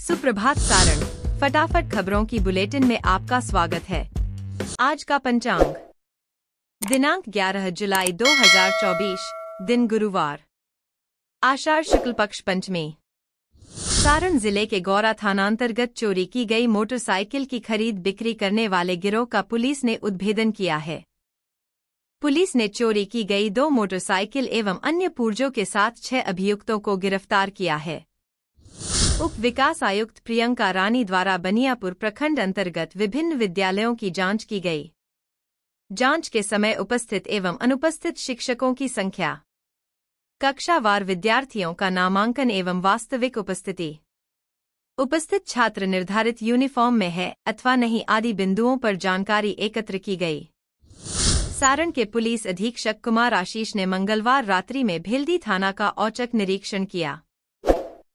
सुप्रभात सारण फटाफट खबरों की बुलेटिन में आपका स्वागत है आज का पंचांग दिनांक 11 जुलाई 2024 दिन गुरुवार आषाढ़ शुक्ल पक्ष पंचमी सारण जिले के गौरा थानांतर्गत चोरी की गई मोटरसाइकिल की खरीद बिक्री करने वाले गिरोह का पुलिस ने उद्भेदन किया है पुलिस ने चोरी की गई दो मोटरसाइकिल एवं अन्य पूर्जों के साथ छह अभियुक्तों को गिरफ्तार किया है उप विकास आयुक्त प्रियंका रानी द्वारा बनियापुर प्रखंड अंतर्गत विभिन्न विद्यालयों की जांच की गई जांच के समय उपस्थित एवं अनुपस्थित शिक्षकों की संख्या कक्षावार विद्यार्थियों का नामांकन एवं वास्तविक उपस्थिति उपस्थित छात्र निर्धारित यूनिफॉर्म में है अथवा नहीं आदि बिंदुओं पर जानकारी एकत्र की गई सारण के पुलिस अधीक्षक कुमार आशीष ने मंगलवार रात्रि में भिल्दी थाना का औचक निरीक्षण किया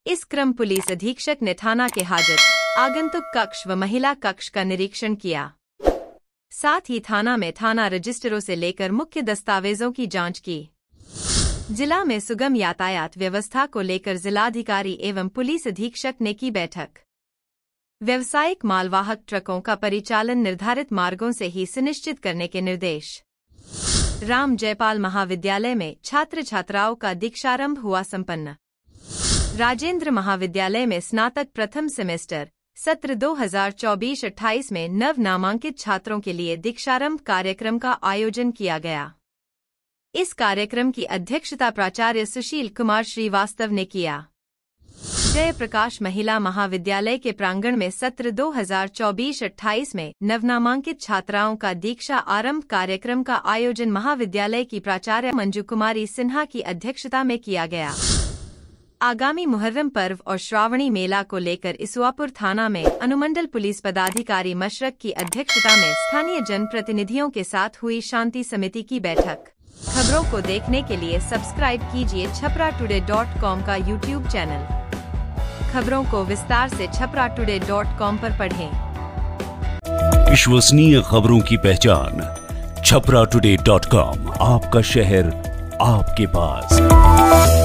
इस क्रम पुलिस अधीक्षक ने थाना के हाजिर आगंतुक कक्ष व महिला कक्ष का निरीक्षण किया साथ ही थाना में थाना रजिस्टरों से लेकर मुख्य दस्तावेजों की जांच की जिला में सुगम यातायात व्यवस्था को लेकर जिलाधिकारी एवं पुलिस अधीक्षक ने की बैठक व्यवसायिक मालवाहक ट्रकों का परिचालन निर्धारित मार्गों से ही सुनिश्चित करने के निर्देश राम जयपाल महाविद्यालय में छात्र छात्राओं का दीक्षारंभ हुआ संपन्न राजेंद्र महाविद्यालय में स्नातक प्रथम सेमेस्टर सत्र 2024-28 में नव नामांकित छात्रों के लिए दीक्षारंभ कार्यक्रम का आयोजन किया गया इस कार्यक्रम की अध्यक्षता प्राचार्य सुशील कुमार श्रीवास्तव ने किया जय प्रकाश महिला महाविद्यालय के प्रांगण में सत्र 2024-28 में नवनामांकित छात्राओं का दीक्षा आरंभ कार्यक्रम का आयोजन महाविद्यालय की प्राचार्य मंजू कुमारी सिन्हा की अध्यक्षता में किया गया आगामी मुहर्रम पर्व और श्रावणी मेला को लेकर इसुआपुर थाना में अनुमंडल पुलिस पदाधिकारी मशरक की अध्यक्षता में स्थानीय जनप्रतिनिधियों के साथ हुई शांति समिति की बैठक खबरों को देखने के लिए सब्सक्राइब कीजिए छपरा टुडे डॉट कॉम का यूट्यूब चैनल खबरों को विस्तार से छपरा टुडे डॉट कॉम आरोप पढ़े विश्वसनीय खबरों की पहचान छपरा टुडे डॉट कॉम आपका शहर आपके पास